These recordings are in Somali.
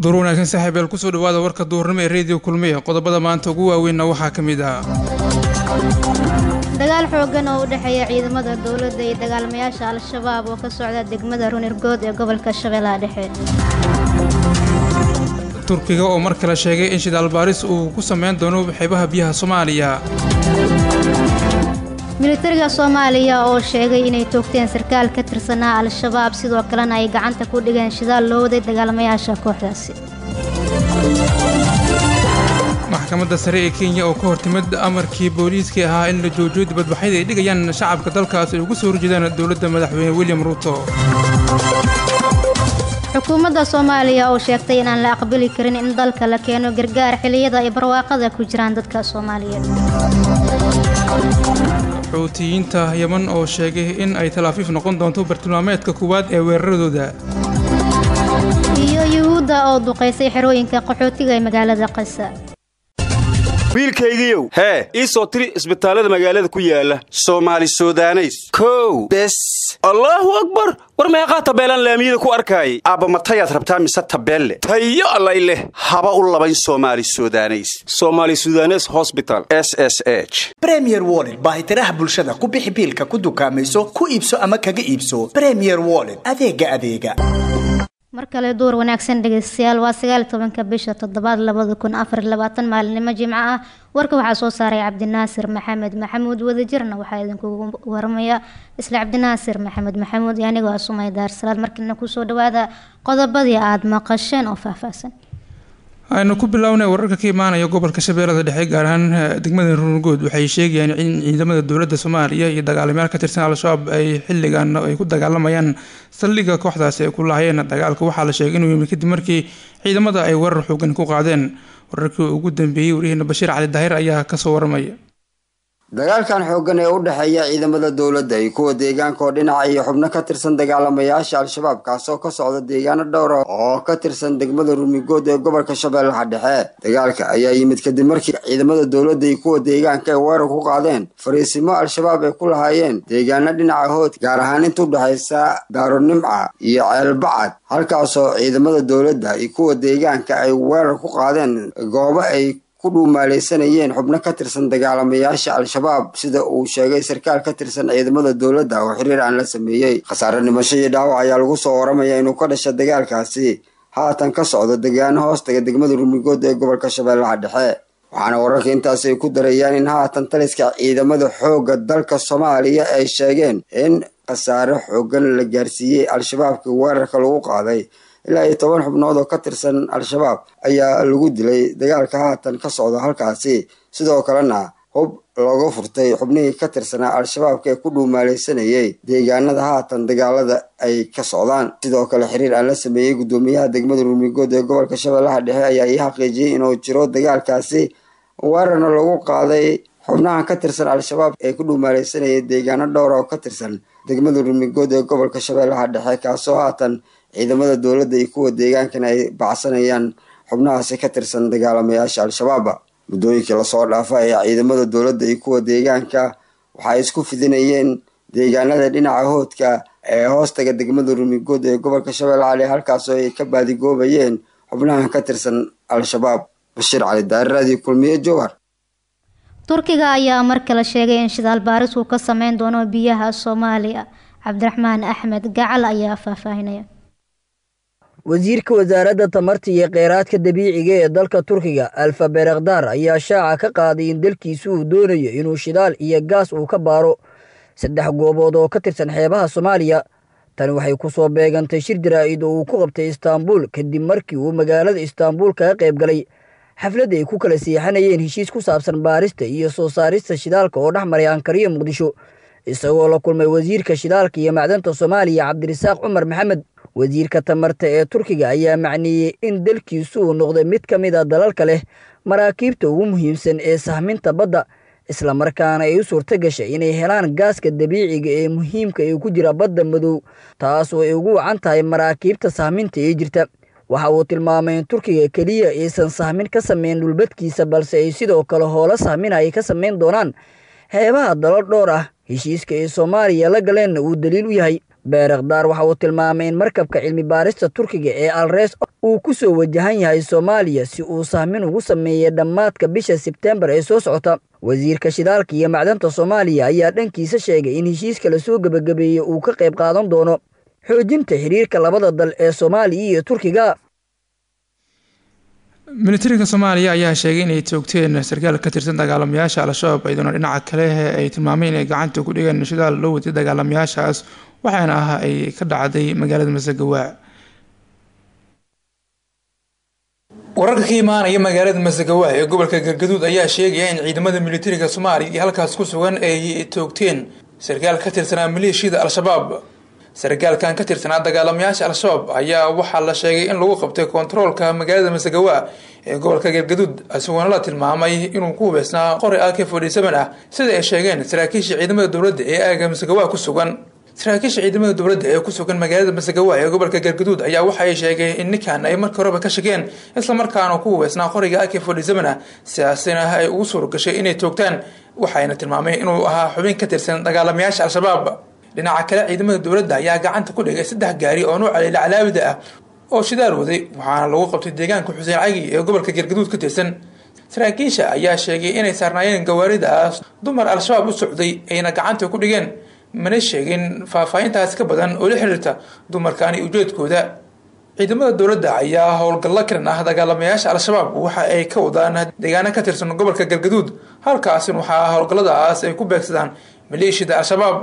duur wanaagsan saaxiib eel kusoo dhawaada warka duurnimo ee radio kulmiye qodobada maanta ugu waaweynna waxaa ka mid ah dagaal xoogan oo u dhexeeya ciidamada dowladda iyo dagaalmayaasha al-shabaab oo ka socda degmada runirgood ee gobolka shabeellaha dhexe turkiga oo mar kale sheegay in shidaal baaris uu ku samayn doono xeebaha biyaha soomaaliya militariga soomaaliya oo sheegay inay toogteen sarkaal ka tirsanaa al-shabaab sidoo kalena ay gacanta ku dhigeen shidaal loo waday dagaalamayaasha kooxdaasi maxkamadda sare ee kenya oo ka hortimid amarkii booliiskii ahaa in la joojiyo dibadbaxyada ay dhigayaan shacabka dalkaasi ay ugu soo horjeedaan dowladda madaxweyne william ruto xukuumadda soomaaliya oo sheegtay inaan la aqbali karin in dalka la keeno gargaar xiliyada ay barwaaqada ku jiraan dadka soomaaliyeed xuutiyiinta yaman oo sheegay in ay talaafiif noqon doonto bartilmaameedka kuwaad ee weeraradooda iyo yuhuudda oo duqaysay xerooyinka qaxootiga ee magaalada qasa wiilkaygiiow hee ii soo tiri isbitaallada magaalada ku yaala soomaali sudaneys kow bes allaahu akbar war meeqaa tabeelaan laamiyada ku arkaayay aabbamatayaad rabtaa mise tabeelle tayo allay haba u labayn soomaali sudaneys somali sudanes hosbital s s h bremier woled baahitiraha bulshada ku bixi biilka ku dukaamayso ku iibso ama kaga iibso bremier woled adeega adeega mar kale duur wanaagsan dhegeystayaal waa sagaal tobanka bisha toddobaad labada kun afar labaatan maalinimo jimco ah warka waxaa soo saaray cabdinaasir maxamed maxamuud wadajirna waxaa idinkugu waramaya isla cabdinaasir maxamed maxamuud iyo anigoo asumay daarsalaad markiina kusoo dhawaada qodobadii aada maqasheen oo faahfaahsan aynu ku bilownay wararka ka imaanaya gobolka shabeellada dhexe gaar ahaan eh, degmada runugood waxay sheegayaan in ciidamada dowladda soomaaliya iyo dagaalamayaal ka tirsan al-shabaab ay xilligan ay ku dagaalamayaan saldhigga kooxdaasi ay ku laahayeen dagaalka waxaa la sheegay inuu yimid kadib markii ciidamada ay warar xoogan ku qaadeen wararkii ugu dambeeyey wariyaheena bashiir cali daahir ayaa kasoo waramaya dagaalkan xooggan ee u dhexeeya ciidamada dowladda iyo kuwa deegaanka oo dhinaca iyo xubno ka tirsan dagaalamayaasha al-shabaab kaasoo ka socda deegaano dhowr ah oo ka tirsan degmada rumigood ee gobolka shabeellaha dhexe dagaalka ayaa yimid kadib markii ciidamada dowladda iyo kuwa deegaanka ay weerar ku qaadeen fariisimo al-shabaab ay ku lahaayeen deegaano dhinaca hood gaar ahaan inta udhexaysa daaronimca iyo ceelbacad halkaasoo ciidamada dowladda iyo kuwa deegaanka ay weerar ku qaadeen goobo ay ku dhuumaalaysanayeen xubno ka tirsan dagaalamayaasha al-shabaab sida uu sheegay sarkaal ka tirsan ciidamada dowladda oo xiriir aan la sameeyey khasaare dhimasho iyo dhaawac ayaa lagu soo waramaya inuu ka dhasha dagaalkaasi haatan ka socdo degaano hoostaga degmada rumigood ee gobolka shabeellaha dhexe waxaana wararka intaasi ay ku darayaan in haatan taliska ciidamada xoogga dalka soomaaliya ay sheegeen in khasaare xooggan la gaarsiiyey al-shabaabka weerarka lagu qaaday ilaa iyo toban xubnood oo ka tirsan al-shabaab ayaa lagu dilay dagaalka haatan ka socda halkaasi sidoo kalena hub looga furtay xubnihii ka tirsanaa al-shabaabka ee ku dhuumaalaysanayay deegaanada haatan dagaalada ay ka socdaan sidoo kale xiriir aan la sameeyey guddoomiyaha degmada ruumigood ee gobolka shabeellaha dhexe ayaa ii xaqiijiyey inuu jiro dagaalkaasi weerarna lagu qaaday xubnaha ka tirsan al-shabaab ee ku dhuumaalaysanayay deegaano dhowra ah oo ka tirsan degmada rumigood ee gobolka shabeellaha dhexe kaasoo haatan ciidamada dowladda iyo kuwa deegaankana ay baxsanayaan xubnahaasi ka tirsan dagaalamayaasha al-shabaaba muddooyinkii lasoo dhaafa ee ciidamada dowladda iyo kuwa deegaanka waxaay isku fidinayeen deegaanada dhinaca hoodka ee hoostaga degmada rumigood ee gobolka shabeellaha halkaasoo ay ka baadigoobayeen xubnaha ka tirsan al-shabaab bashiir cali daari radio kulmiye jowhar turkiga ayaa mar kale sheegay in shidaal baaris uu ka sameyn doono biyaha soomaaliya cabdiraxmaan axmed gacal ayaa faahfaahinaya wasiirka wasaaradda tamarta iyo kheyraadka dabiiciga ee dalka turkiga alfa berakhdar ayaa shaaca ka qaaday in dalkiisu uu doonayo inuu shidaal iyo gaas uu ka baaro saddex goobood oo ka tirsan xeebaha soomaaliya tani waxay ku soo beegantay shir jaraa'id oo uu ku qabtay istaanbuul kadib markii uu magaalada istaanbuul kaga qayb galay xafladda ay ku kala seexanayeen heshiis ku saabsan baarista iyo soo saarista shidaalka oo dhex maray ankariya muqdisho isagoo la kulmay wasiirka shidaalka iyo macdanta soomaaliya cabdirasaaq cumar maxamed wasiirka tamarta ee turkiga ayaa macneeyey in dalkiisu uu noqday mid ka mid a ah dalalka leh maraakiibta ugu muhiimsan ee sahminta badda isla markaana ay u suurto gashay inay helaan gaaska dabiiciga ee muhiimka ee ku jira badda madow taasoo ay ugu wacan tahay maraakiibta sahminta ee jirta waxa uu tilmaamay in turkiga keliya aysan sahmin ka sameyn dhulbadkiisa balse ay sidoo kale hoolo sahmin ay ka sameyn doonaan heebaha dalal dhowr ah heshiiska ay soomaaliya la galeenna uu daliil u yahay beerakdaar waxa uu tilmaamay in markabka cilmi baarista turkiga ee alrees uu ku soo wajahan yahay soomaaliya si uu sahmin ugu sameeyey dhammaadka bisha sebtembar ee soo socota wasiirka shidaalka iyo macdanta soomaaliya ayaa dhankiisa sheegay in heshiiska lasoo gebagabeeyey uu ka qayb qaadan doono xoojinta xiriirka labada dal ee soomaaliya iyo turkiga militariga soomaaliya ayaa sheegay inay toogteen sarkaal ka tirsan dagaalamayaasha al-shabaab iyaduna dhinaca kale ay tilmaamay inay gacanta ku dhigeen shidaal loo watay dagaalamayaashaas waxaana ah ay ka dhacday magaalada masagawaac wararka ka imaanaya magaalada masagawaac ee gobolka galgaduud ayaa sheegaya in ciidamada militariga soomaaliya iyo halkaas ku sugan ay toogteen sarkaal ka tirsanaa maleeshiyada al-shabaab sargaalkan ka tirsanaa dagaalamayaasha al-shabaab ayaa waxaa la sheegay in lagu qabtay kontaroolka magaalada masagawa ee gobolka galgaduud isagoona la tilmaamay inuu ku hubeysnaa qori a k fortyseen ah sida ay sheegeen saraakiisha ciidamada dowladda ee aaga masagawa ku sugan saraakiisha ciidamada dowladda ee ku sugan magaalada masagawa ee gobolka galgaduud ayaa waxaay sheegay in ninkan ay markii horeba ka shageen islamarkaana ku hubeysnaa qoriga a k fortyseen ah sidaasina ay ugu suuro inay toogtaan waxayna tilmaamay inuu ahaa xubin ka tirsan dagaalamayaasha al-shabaab dhinaca kale ciidamada dowladda ayaa gacanta ku dhigay saddex gaari oo nuuca lilaclaawida ah oo shidaal waday waxaana lagu qabtay deegaanka xuseen cagi ee gobolka geergaduud ka tirsan saraakiisha ayaa sheegay inay saarnaayeen gawaaridaas dumar al-shabaab u socday ayna gacanta ku dhigeen mana sheegin faahfaahintaas ka badan oo la xiriirta dumarkaani ujeedkooda ciidamada dowladda ayaa howlgallo kalan ah dagaalamayaasha al-shabaab waxa ay ka wadaan deegaano ka tirsan gobolka galgaduud halkaasin waxaa howlgalladaas ay ku beegsadaan maleeshiyada al-shabaab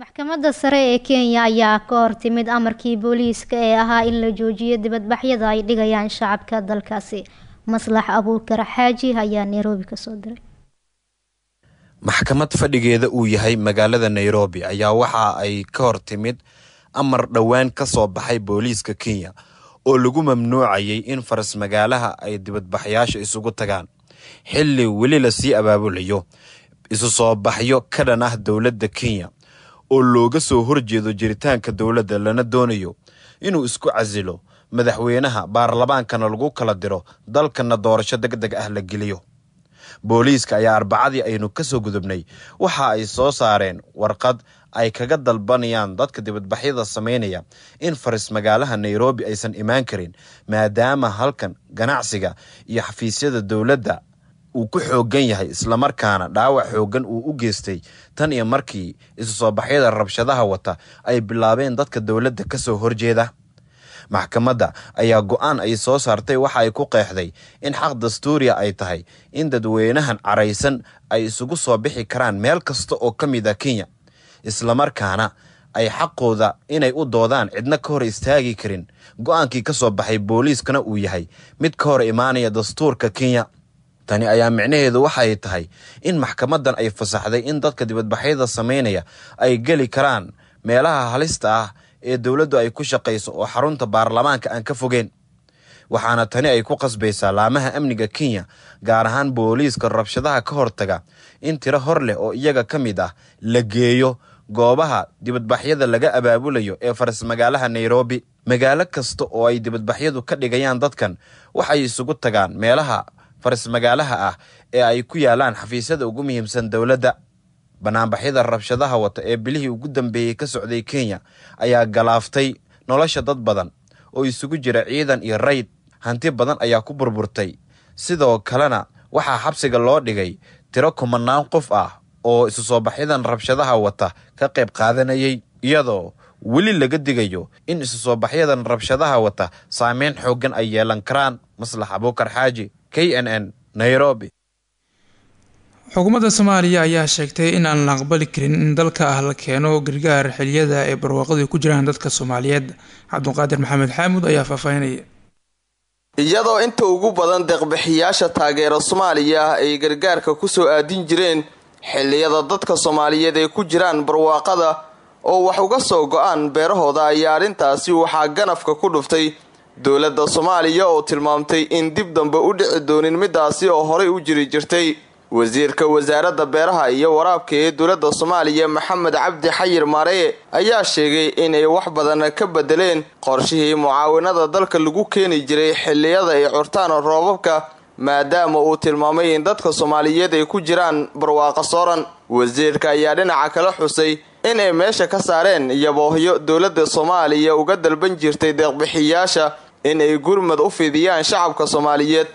maxkamadda sare ee kenya ayaa ka hortimid amarkii booliiska ee ahaa in la joojiyo dibadbaxyada ay dhigayaan shacabka dalkaasi maslax abuukar xaaji ayaa nairobi kasoo diray maxkamad fadhigeeda uu yahay magaalada nairobi ayaa waxa ay ka hortimid amar dhowaan ka soo baxay booliiska kenya oo lagu mamnuucayay in faras magaalaha ay dibadbaxyaasha isugu tagaan xilli weli lasii abaabulayo isu soo baxyo ka dhan ah dowladda kenya oo looga soo horjeedo jiritaanka dowladda lana doonayo inuu isku casilo madaxweynaha baarlamaankana lagu kala diro dalkana doorasho deg deg ah la geliyo booliiska ayaa arbacadii aynu ka soo gudubnay waxa ay soo saareen warqad ay kaga dalbanayaan dadka dibadbaxyada samaynaya in faris magaalaha nairobi aysan imaan karin maadaama halkan ganacsiga iyo xafiisyada dowladda uu ku xoogan yahay islamarkaana dhaawac xoogan uu u geystay tan iyo markii isu soo baxyada rabshadaha wata ay bilaabeen dadka dowladda kasoo horjeeda maxkamadda ayaa go-aan ay soo saartay waxa ay ku qeexday in xaq dastuuriya ay tahay in dadweynahan caraysan ay isugu soo bixi karaan meel kasta oo ka mid a kenya islamarkaana ay xaqooda inay u doodaan cidna ka hor istaagi karin go'aankii aankii ka soo baxay booliiskana uu yahay mid ka hor imaanaya dastuurka kenya tani ayaa micnaheedu waxay tahay in maxkamaddan ay fasaxday in dadka dibadbaxyada samaynaya ay geli karaan meelaha halista ah ee dowladdu ay ku shaqayso oo xarunta baarlamaanka aan ka fogeyn waxaana tani ay ku qasbaysaa laamaha amniga kenya gaar ahaan booliiska rabshadaha ka hortaga in tiro hor leh oo iyaga ka mid ah la geeyo goobaha dibadbaxyada laga abaabulayo ee faras magaalaha nairobi magaalo kasta oo ay dibadbaxyadu ka dhigayaan dadkan waxay isugu tagaan meelaha faris magaalaha ah ee ay ku yaalaan xafiisyada ugu muhiimsan dowladda banaanbaxyada rabshadaha wata ee bilihii ugu dambeeyey ka socday kenya ayaa galaaftay nolosha dad badan oo isugu jira ciidan iyo rayd hanti badan ayaa ku burburtay sidoo kalena waxaa xabsiga loo dhigay tiro kumanaan qof ah oo isu soo baxyadan rabshadaha wata ka qayb qaadanayay iyadoo weli laga digayo in isu soo baxyadan rabshadaha wata saameyn xooggan ay yeelan karaan maslax abuukar xaaji k n n nairobi xukuumadda soomaaliya ayaa sheegtay in aan la aqbali karin in dalka ah la keeno gargaar xiliyada ay barwaaqadu ku jiraan dadka soomaaliyeed cabduqaadir maxamed xaamud ayaa faahfaahinaya iyadoo inta ugu badan deeqbixiyaasha taageera soomaaliya ay gargaarka kusoo aadin jireen xiliyada dadka soomaaliyeed ay ku jiraan barwaaqada oo wax uga soo go-aan beerahooda ayaa arrintaasi waxaa ganafka ku dhuftay dowladda soomaaliya oo tilmaamtay in dib dambe u dhici doonin midaasi oo horay u jiri jirtay wasiirka wasaaradda beeraha iyo waraabka ee dowladda soomaaliya maxamed cabdi xayir mare ayaa sheegay inay wax badan ka bedeleen qorshihii mucaawinada dalka lagu keeni jiray xilliyada ay curtaan roobabka maadaama uu tilmaamay in dadka soomaaliyeed ay ku jiraan barwaaqa sooran wasiirka ayaa dhinaca kala xusay in ay meesha ka saareen yaboohyo dowladda soomaaliya uga dalban jirtay deeqbixiyaasha in ay gurmad u fidiyaan shacabka soomaaliyeed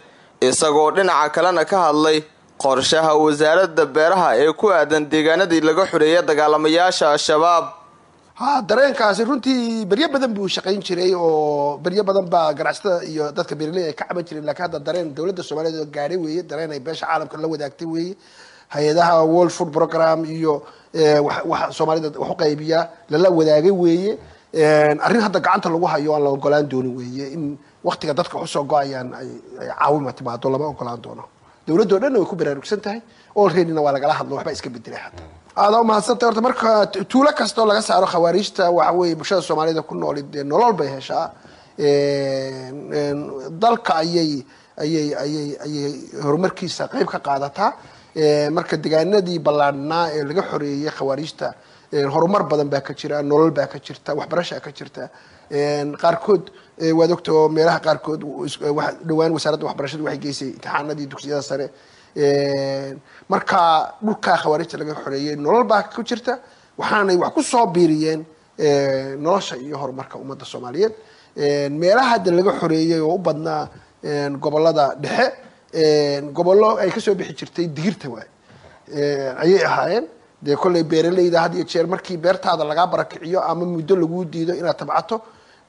isagoo dhinaca kalena ka hadlay qorshaha wasaaradda beeraha ee ku aadan deegaanadii laga xureeya dagaalamayaasha al-shabaab ha dareenkaasi runtii beryo badan buu shaqayn jiray oo beryo badan baa ganacsatada iyo dadka beerley ay ka caban jireen lakiin hadda dareen dowladda soomaaliyeed oo gaaray weeye dareen ay beesha caalamka la wadaagtay weeye hay-adaha world food program iyo eh, wax soomaalida wax u qaybiya lala wadaagay weeye arrin hadda gacanta lagu hayo aan la ogolaan doonin weeye in waktiga dadka usoo go-ayaan ay caawima timaado lama ogolaan doono dowladdo dhanna way ku baraarugsan tahay olreadina waa lagala hadlo waxba iska bedelay hadda aada umahadsantay horta marka tuulo kastaoo laga saaro khawaariijta waxa weye bulshada soomaalida ku nool dee nolol bay heshaa dalka ayay ayay ayay ayay horumarkiisa qeyb ka qaadataa marka degaanadii ballaadhnaa ee laga xoreeyey khawaariijta horumar badan baa ka jira nolol baa ka jirta waxbarashaa ka jirta qaarkood waad ogto oo meelaha qaarkood dhawaan wasaaradda waxbarashadu waxay geysay imtixaanadii dugsiyada sare markaa dhulkaa khawaarijta laga xoreeyey nolol baa ku jirta waxaanay wax ku soo biiriyeen nolosha iyo horumarka ummadda soomaaliyeed meelaha hadda laga xoreeyey oo u badnaa gobollada dhexe gobollo ay kasoo bixi jirtay digirta waay ayay ahaayeen dee kollay beeraleyda had iyo jeer markii beertaada lagaa barakiciyo ama muddo laguu diido inaad tabcato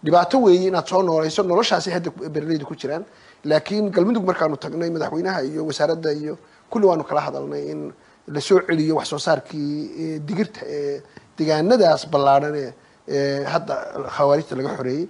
dhibaato weeye inaad soo noolayso noloshaasi hadda beeraleyda ku jiraan laakiin galmudug markaanu tagnay madaxweynaha iyo wasaaradda iyo kulli waanu kala hadalnay in lasoo celiyo wax soo saarkii digirta ee degaanadaas ballaadhan ee hadda khawaarijta laga xoreeyey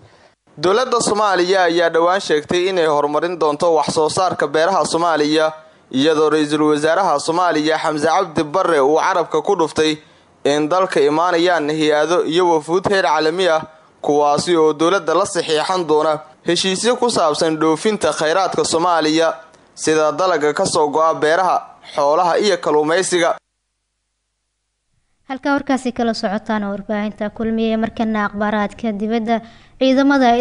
dowladda soomaaliya ayaa dhowaan sheegtay inay horumarin doonto wax soo saarka beeraha soomaaliya iyadoo ra-iisul wasaaraha soomaaliya xamse cabdi barre uu carabka ku dhuftay in dalka imaanayaan hay-ado iyo wafuud heer caalami ah kuwaasi oo dowladda la saxiixan doona heshiisyo ku saabsan dhoofinta khayraadka soomaaliya sida dalaga kasoo go-a beeraha xoolaha iyo kalluumaysiga halkaa warkaasi kala socotaan warbaahinta kulmiya markana akhbaaraadka dibadda ciidamada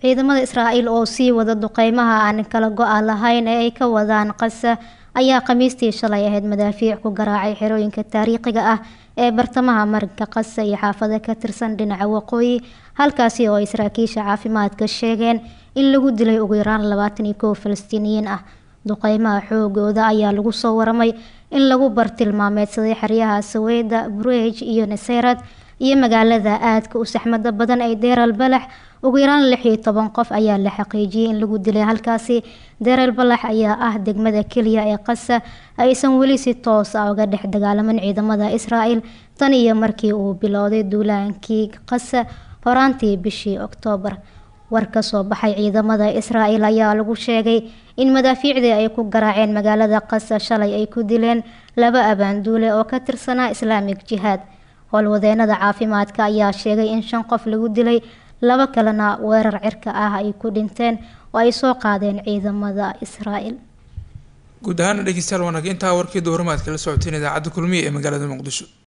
ciidamada israa'iil oo sii wada duqeymaha aan kala go-a lahayn ee ay ka wadaan qasa ayaa khamiistii shalay ahayd madaafiic ku garaacay xerooyinka taariikhiga ah ee bartamaha marinka qasa iyo xaafado ka tirsan dhinaca waqooyi halkaasi oo ay saraakiisha caafimaadka sheegeen in lagu dilay ugu yaraan labaatan iyo kow falastiiniyiin ah duqeymaha xoogooda ayaa lagu soo waramay in lagu bartilmaameedsaday xeryaha saweyda bureej iyo naseerad iyo magaalada aadka u saxmada badan ee deeral balax ugu yaraan lix toban qof ayaa la xaqiijiyay in lagu dilay halkaasi deeral balax ayaa ah degmada keliya ee qasa aysan weli si toos ah uga dhex dagaalaman ciidamada israel tan iyo markii uu bilowday duulaankii qasa horaantii bishii oktoobar war ka soo baxay ciidamada israel ayaa lagu sheegay in madaafiicdii ay ku garaaceen magaalada qasa shalay ay ku dileen laba abaan duule oo ka tirsanaa islaamic jihaad howlwadeenada caafimaadka ayaa sheegay in shan qof lagu dilay laba kalena weerar cirka ah ay ku dhinteen oo ay soo qaadeen ciidamada israael guud ahaana dhegeystayaal wanaag intaa warkii duwarimaad la socoteen idaacadda kulmiya ee magaalada muqdisho